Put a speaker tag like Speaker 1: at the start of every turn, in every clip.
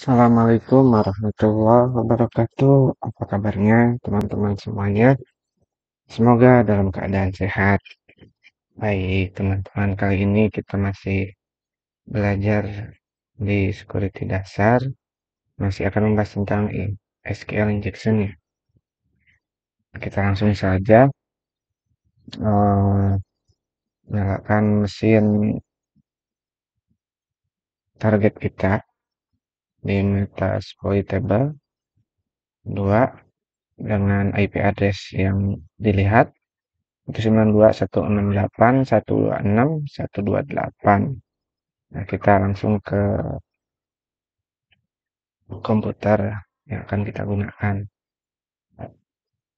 Speaker 1: Assalamualaikum warahmatullahi wabarakatuh. Apa kabarnya teman-teman semuanya? Semoga dalam keadaan sehat. Baik, teman-teman, kali ini kita masih belajar di security dasar. Masih akan membahas tentang SQL injection ya. Kita langsung saja uh, nyalakan mesin target kita name void table 2 dengan IP address yang dilihat 192.168.126.128 nah kita langsung ke komputer yang akan kita gunakan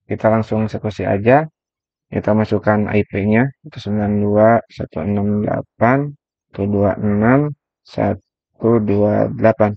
Speaker 1: kita langsung eksekusi aja kita masukkan IP nya itu 92.168.126.128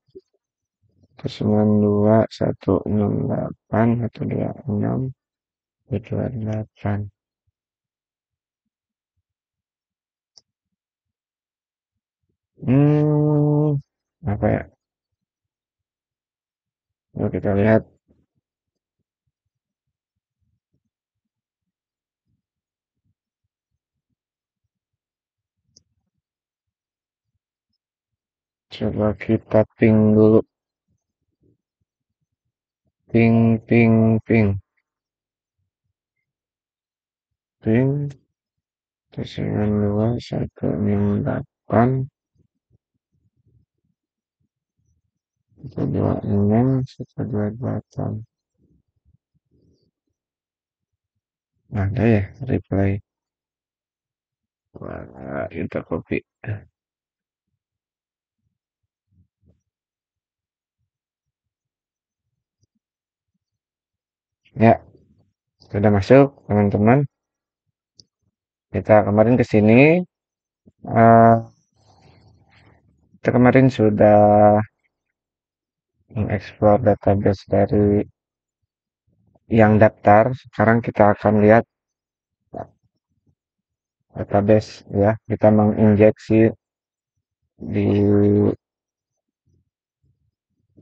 Speaker 1: sembilan dua satu enam delapan satu dua enam dua delapan hmm apa ya yuk kita lihat coba kita ping dulu Ping, ping, ping. Ping. Kesengan dua, satu delapan. Satu dua enam, satu dua delapan. Ada ya reply. Wah, kita copy. Ya, sudah masuk teman-teman. Kita kemarin ke sini. Uh, kita kemarin sudah mengeksplor database dari yang daftar. Sekarang kita akan lihat database ya. Kita menginjeksi di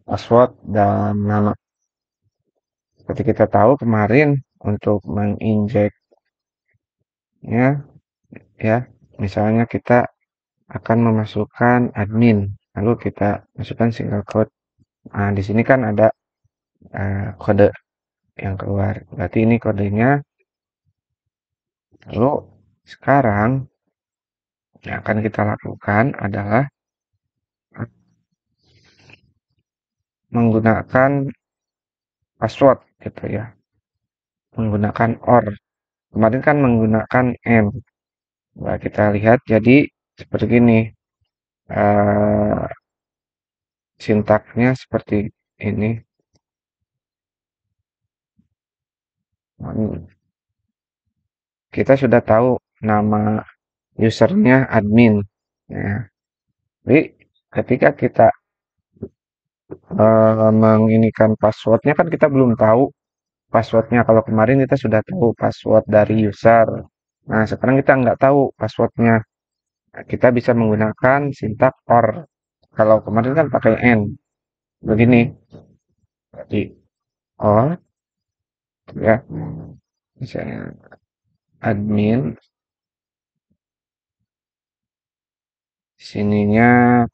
Speaker 1: password dan nama seperti kita tahu kemarin untuk menginjek ya ya misalnya kita akan memasukkan admin lalu kita masukkan single code nah di sini kan ada uh, kode yang keluar berarti ini kodenya lalu sekarang yang akan kita lakukan adalah menggunakan password gitu ya menggunakan or kemarin kan menggunakan m nah, kita lihat jadi seperti ini uh, eh, sintaknya seperti ini hmm. kita sudah tahu nama usernya admin ya. jadi ketika kita uh, eh, menginikan passwordnya kan kita belum tahu passwordnya kalau kemarin kita sudah tahu password dari user nah sekarang kita nggak tahu passwordnya nah, kita bisa menggunakan sintak or kalau kemarin kan pakai n begini jadi or ya misalnya admin sininya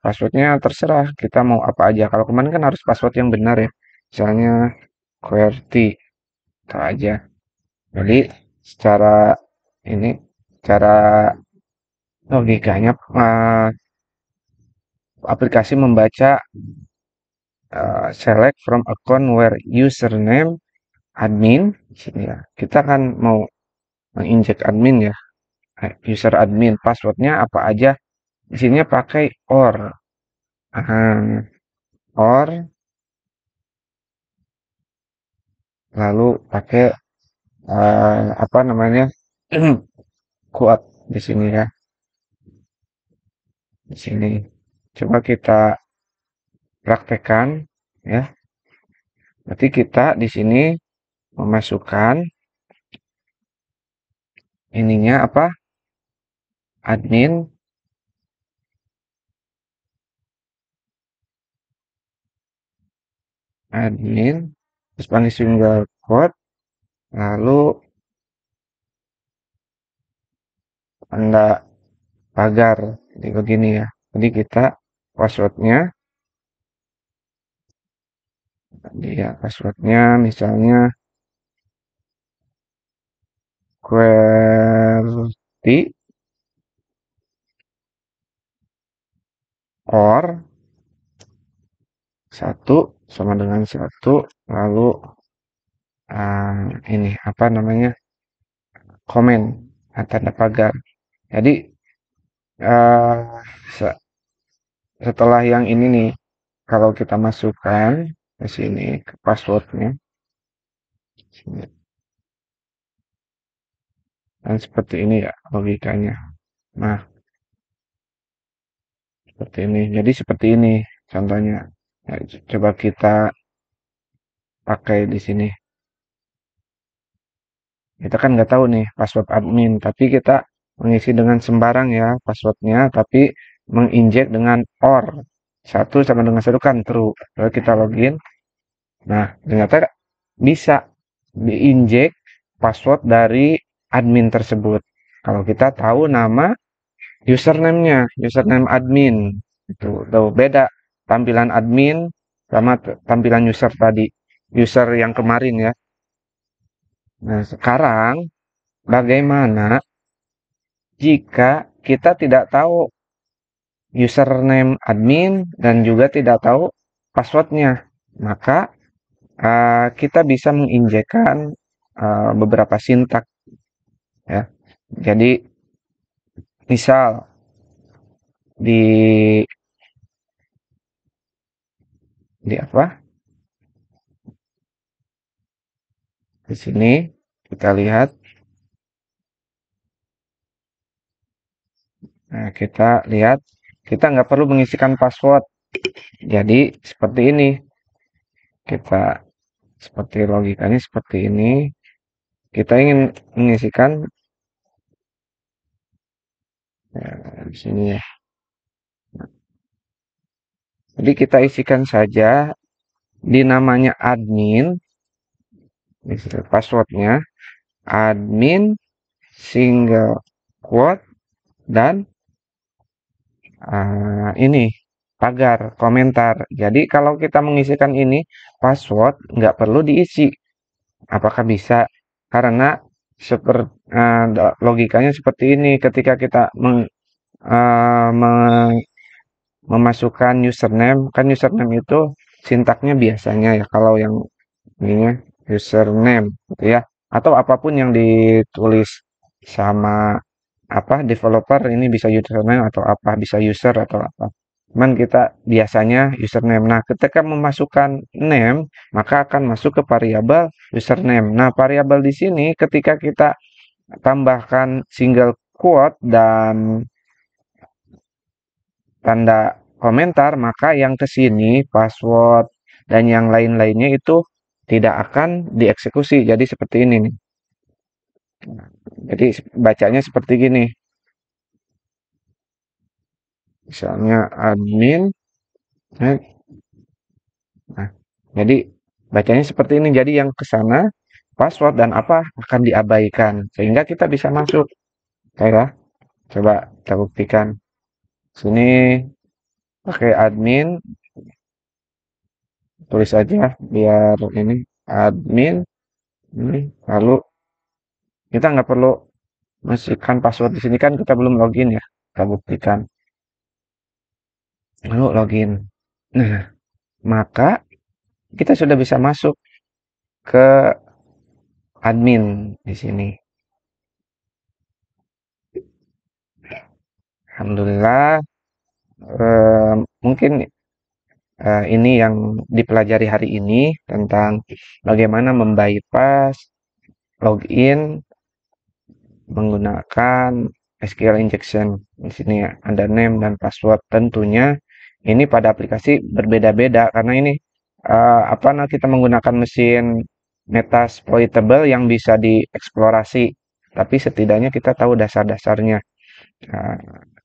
Speaker 1: passwordnya terserah kita mau apa aja kalau kemarin kan harus password yang benar ya misalnya QWERTY itu aja jadi secara ini cara logikanya uh, aplikasi membaca uh, select from account where username admin sini ya kita kan mau menginjek admin ya eh, user admin passwordnya apa aja di sini pakai or um, or lalu pakai uh, apa namanya kuat di sini ya di sini coba kita praktekkan ya berarti kita di sini memasukkan ininya apa admin admin terus panggil single quote lalu anda pagar jadi begini ya jadi kita passwordnya jadi ya passwordnya misalnya QWERTY or satu sama dengan satu lalu uh, ini apa namanya komen tanda pagar jadi uh, se setelah yang ini nih kalau kita masukkan ke sini ke passwordnya sini. dan seperti ini ya logikanya nah seperti ini jadi seperti ini contohnya Nah, coba kita pakai di sini. Kita kan nggak tahu nih password admin, tapi kita mengisi dengan sembarang ya passwordnya, tapi menginjek dengan or. Satu sama dengan satu kan true. Lalu kita login. Nah, ternyata bisa diinjek password dari admin tersebut. Kalau kita tahu nama username-nya, username admin. Itu tuh beda tampilan admin sama tampilan user tadi user yang kemarin ya nah sekarang bagaimana jika kita tidak tahu username admin dan juga tidak tahu passwordnya maka uh, kita bisa menginjekan uh, beberapa sintak ya jadi misal di di apa? Di sini kita lihat. Nah, kita lihat, kita nggak perlu mengisikan password. Jadi seperti ini. Kita seperti logikanya seperti ini. Kita ingin mengisikan ya, di sini ya. Jadi kita isikan saja di namanya admin, passwordnya admin single quote dan uh, ini pagar komentar. Jadi kalau kita mengisikan ini password nggak perlu diisi. Apakah bisa? Karena seperti uh, ah, logikanya seperti ini ketika kita meng, uh, meng memasukkan username kan username hmm. itu sintaknya biasanya ya kalau yang ini ya, username gitu ya atau apapun yang ditulis sama apa developer ini bisa username atau apa bisa user atau apa cuman kita biasanya username nah ketika memasukkan name maka akan masuk ke variabel username nah variabel di sini ketika kita tambahkan single quote dan tanda komentar, maka yang ke sini password dan yang lain-lainnya itu tidak akan dieksekusi. Jadi seperti ini nih. Nah, jadi bacanya seperti gini. Misalnya admin. Ya. Nah, jadi bacanya seperti ini. Jadi yang ke sana password dan apa akan diabaikan sehingga kita bisa masuk. Baiklah. Coba kita buktikan. Sini pakai admin. Tulis aja biar ini admin. Ini lalu kita nggak perlu masukkan password di sini kan kita belum login ya. Kita buktikan. Lalu login. Nah, maka kita sudah bisa masuk ke admin di sini. Alhamdulillah eh, mungkin eh, ini yang dipelajari hari ini tentang bagaimana membypass login menggunakan SQL injection. Di sini ada ya, name dan password. Tentunya ini pada aplikasi berbeda-beda karena ini uh, apa nah kita menggunakan mesin metasploitable yang bisa dieksplorasi tapi setidaknya kita tahu dasar-dasarnya Nah,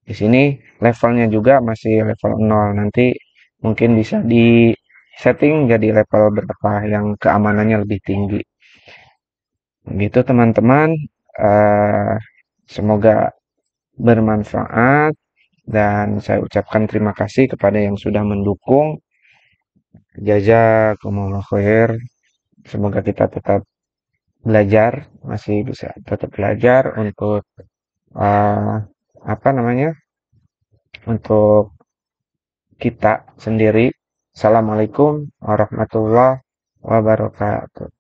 Speaker 1: di sini levelnya juga masih level 0. Nanti mungkin bisa di setting jadi level berapa yang keamanannya lebih tinggi. Begitu teman-teman, uh, semoga bermanfaat dan saya ucapkan terima kasih kepada yang sudah mendukung. Jazakumullah khair. Semoga kita tetap belajar, masih bisa tetap belajar untuk uh, apa namanya untuk kita sendiri. Assalamualaikum warahmatullahi wabarakatuh.